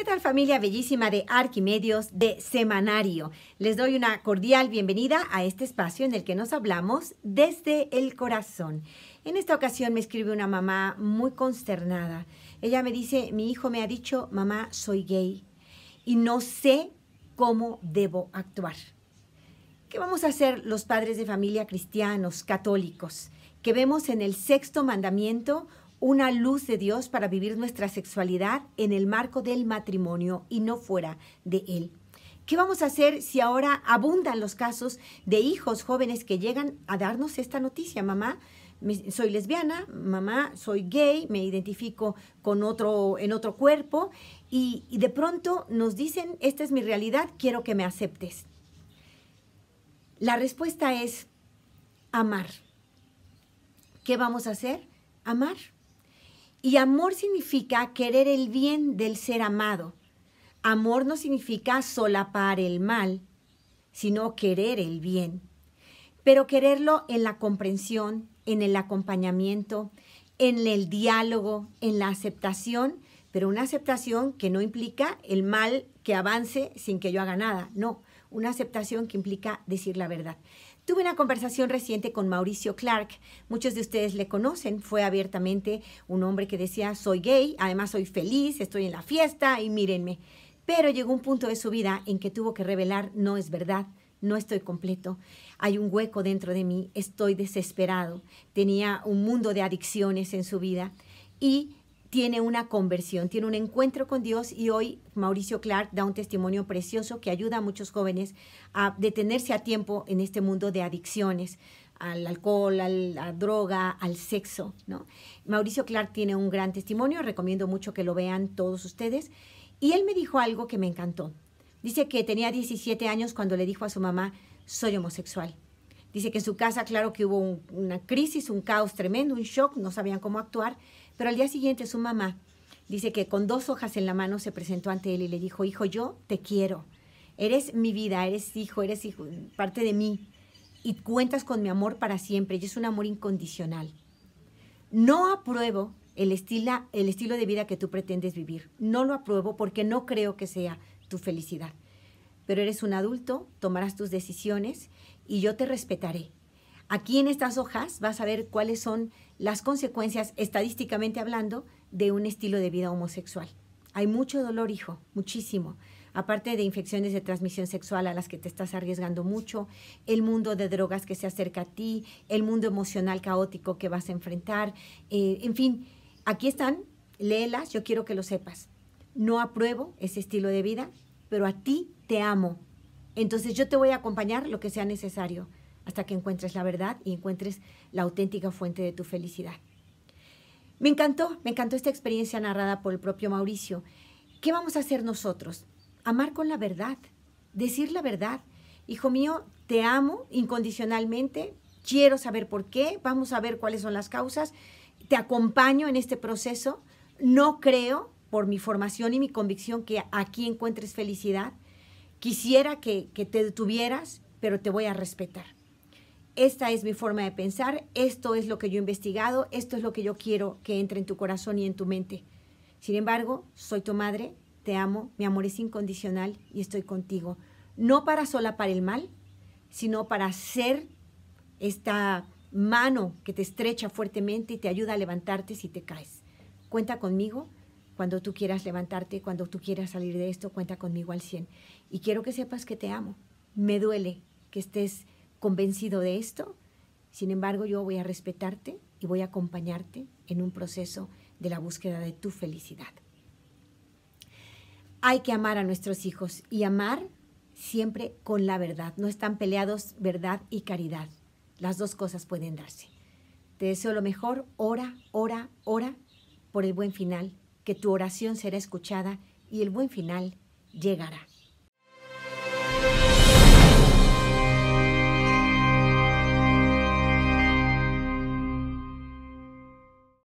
¿Qué tal familia bellísima de Arquimedios de Semanario? Les doy una cordial bienvenida a este espacio en el que nos hablamos desde el corazón. En esta ocasión me escribe una mamá muy consternada. Ella me dice, mi hijo me ha dicho, mamá, soy gay y no sé cómo debo actuar. ¿Qué vamos a hacer los padres de familia cristianos, católicos, que vemos en el sexto mandamiento una luz de Dios para vivir nuestra sexualidad en el marco del matrimonio y no fuera de él. ¿Qué vamos a hacer si ahora abundan los casos de hijos jóvenes que llegan a darnos esta noticia, mamá? soy lesbiana, mamá, soy gay, me identifico con otro, en otro cuerpo y, y, de pronto nos dicen, esta es mi realidad, quiero que me aceptes. La respuesta es amar. ¿Qué vamos a hacer? Amar. Y amor significa querer el bien del ser amado. Amor no significa solapar el mal, sino querer el bien. Pero quererlo en la comprensión, en el acompañamiento, en el diálogo, en la aceptación, pero una aceptación que no implica el mal que avance sin que yo haga nada, no, una aceptación que implica decir la verdad. Tuve una conversación reciente con Mauricio Clark. Muchos de ustedes le conocen. Fue abiertamente un hombre que decía, soy gay, además soy feliz, estoy en la fiesta y mírenme. Pero llegó un punto de su vida en que tuvo que revelar, no es verdad, no estoy completo, hay un hueco dentro de mí, estoy desesperado. Tenía un mundo de adicciones en su vida y tiene una conversión, tiene un encuentro con Dios y hoy Mauricio Clark da un testimonio precioso que ayuda a muchos jóvenes a detenerse a tiempo en este mundo de adicciones al alcohol, a la droga, al sexo. ¿no? Mauricio Clark tiene un gran testimonio, recomiendo mucho que lo vean todos ustedes. Y él me dijo algo que me encantó. Dice que tenía 17 años cuando le dijo a su mamá, soy homosexual. Dice que en su casa, claro que hubo una crisis, un caos tremendo, un shock, no sabían cómo actuar, pero al día siguiente su mamá dice que con dos hojas en la mano se presentó ante él y le dijo, hijo, yo te quiero, eres mi vida, eres hijo, eres parte de mí y cuentas con mi amor para siempre y es un amor incondicional. No apruebo el el estilo de vida que tú pretendes vivir, no lo apruebo porque no creo que sea tu felicidad, pero eres un adulto, tomarás tus decisiones y yo te respetaré. Aquí en estas hojas vas a ver cuáles son las consecuencias, estadísticamente hablando, de un estilo de vida homosexual. Hay mucho dolor, hijo, muchísimo. Aparte de infecciones de transmisión sexual a las que te estás arriesgando mucho, el mundo de drogas que se acerca a ti, el mundo emocional caótico que vas a enfrentar, eh, en fin, aquí están, léelas, yo quiero que lo sepas. No apruebo ese estilo de vida, pero a ti te amo entonces yo te voy a acompañar lo que sea necesario hasta que encuentres la verdad y encuentres la auténtica fuente de tu felicidad. Me encantó, me encantó esta experiencia narrada por el propio Mauricio. ¿Qué vamos a hacer nosotros? Amar con la verdad, decir la verdad. Hijo mío, te amo incondicionalmente, quiero saber por qué, vamos a ver cuáles son las causas, te acompaño en este proceso, no creo por mi formación y mi convicción que aquí encuentres felicidad, Quisiera que, que te detuvieras, pero te voy a respetar. Esta es mi forma de pensar, esto es lo que yo he investigado, esto es lo que yo quiero que entre en tu corazón y en tu mente. Sin embargo, soy tu madre, te amo, mi amor es incondicional y estoy contigo. No para sola para el mal, sino para ser esta mano que te estrecha fuertemente y te ayuda a levantarte si te caes. Cuenta conmigo cuando tú quieras levantarte, cuando tú quieras salir de esto, cuenta conmigo al 100. Y quiero que sepas que te amo. Me duele que estés convencido de esto. Sin embargo, yo voy a respetarte y voy a acompañarte en un proceso de la búsqueda de tu felicidad. Hay que amar a nuestros hijos y amar siempre con la verdad. No están peleados verdad y caridad. Las dos cosas pueden darse. Te deseo lo mejor, ora, ora, ora por el buen final que tu oración será escuchada y el buen final llegará.